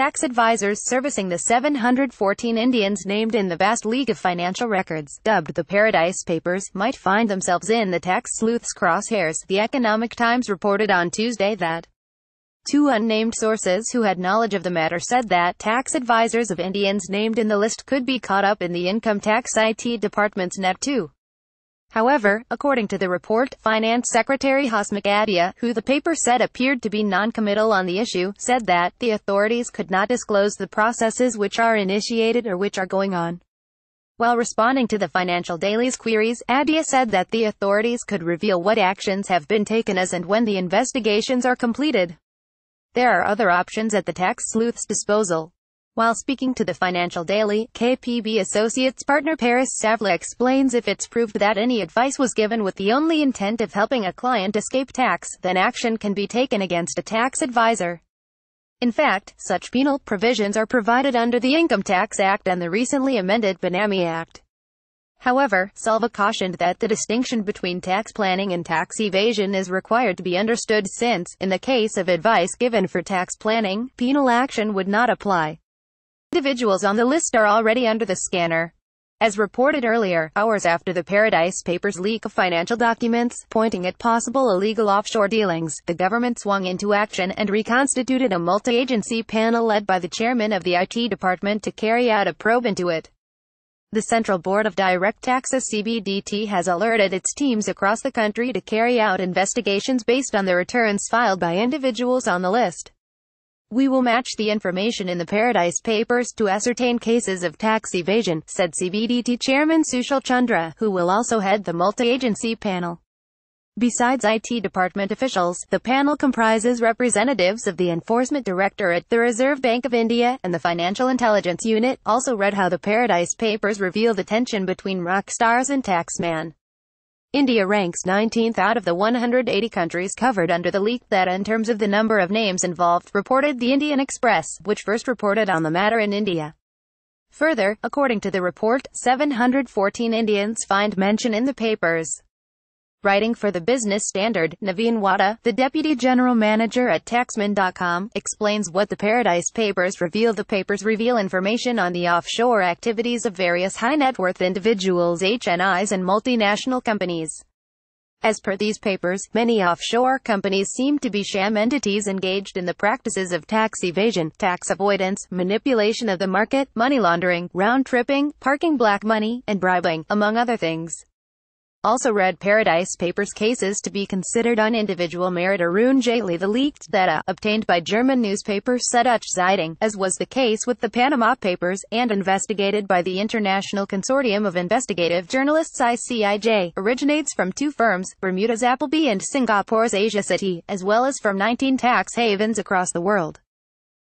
tax advisors servicing the 714 Indians named in the vast League of Financial Records, dubbed the Paradise Papers, might find themselves in the tax sleuth's crosshairs. The Economic Times reported on Tuesday that Two unnamed sources who had knowledge of the matter said that tax advisors of Indians named in the list could be caught up in the income tax IT department's net too. However, according to the report, Finance Secretary Hasmukh Adia, who the paper said appeared to be non-committal on the issue, said that the authorities could not disclose the processes which are initiated or which are going on. While responding to the Financial Daily's queries, Adia said that the authorities could reveal what actions have been taken as and when the investigations are completed. There are other options at the tax sleuth's disposal. While speaking to the Financial Daily, KPB Associates partner Paris Savla explains if it's proved that any advice was given with the only intent of helping a client escape tax, then action can be taken against a tax advisor. In fact, such penal provisions are provided under the Income Tax Act and the recently amended Benami Act. However, Salva cautioned that the distinction between tax planning and tax evasion is required to be understood since, in the case of advice given for tax planning, penal action would not apply. Individuals on the list are already under the scanner. As reported earlier, hours after the Paradise Papers leak of financial documents, pointing at possible illegal offshore dealings, the government swung into action and reconstituted a multi-agency panel led by the chairman of the IT department to carry out a probe into it. The Central Board of Direct Taxes CBDT has alerted its teams across the country to carry out investigations based on the returns filed by individuals on the list. We will match the information in the Paradise Papers to ascertain cases of tax evasion, said CBDT Chairman Sushil Chandra, who will also head the multi-agency panel. Besides IT department officials, the panel comprises representatives of the Enforcement Directorate, the Reserve Bank of India, and the Financial Intelligence Unit, also read how the Paradise Papers reveal the tension between rock stars and taxman. India ranks 19th out of the 180 countries covered under the leak that in terms of the number of names involved reported the Indian Express, which first reported on the matter in India. Further, according to the report, 714 Indians find mention in the papers. Writing for the Business Standard, Naveen Wada, the deputy general manager at Taxman.com, explains what the Paradise Papers reveal. The papers reveal information on the offshore activities of various high net worth individuals, HNIs, and multinational companies. As per these papers, many offshore companies seem to be sham entities engaged in the practices of tax evasion, tax avoidance, manipulation of the market, money laundering, round tripping, parking black money, and bribing, among other things also read Paradise Papers cases to be considered on individual merit. Arun Jaitley the leaked data, obtained by German newspaper Süddeutsche Zeitung, as was the case with the Panama Papers, and investigated by the International Consortium of Investigative Journalists ICIJ, originates from two firms, Bermuda's Appleby and Singapore's Asia City, as well as from 19 tax havens across the world.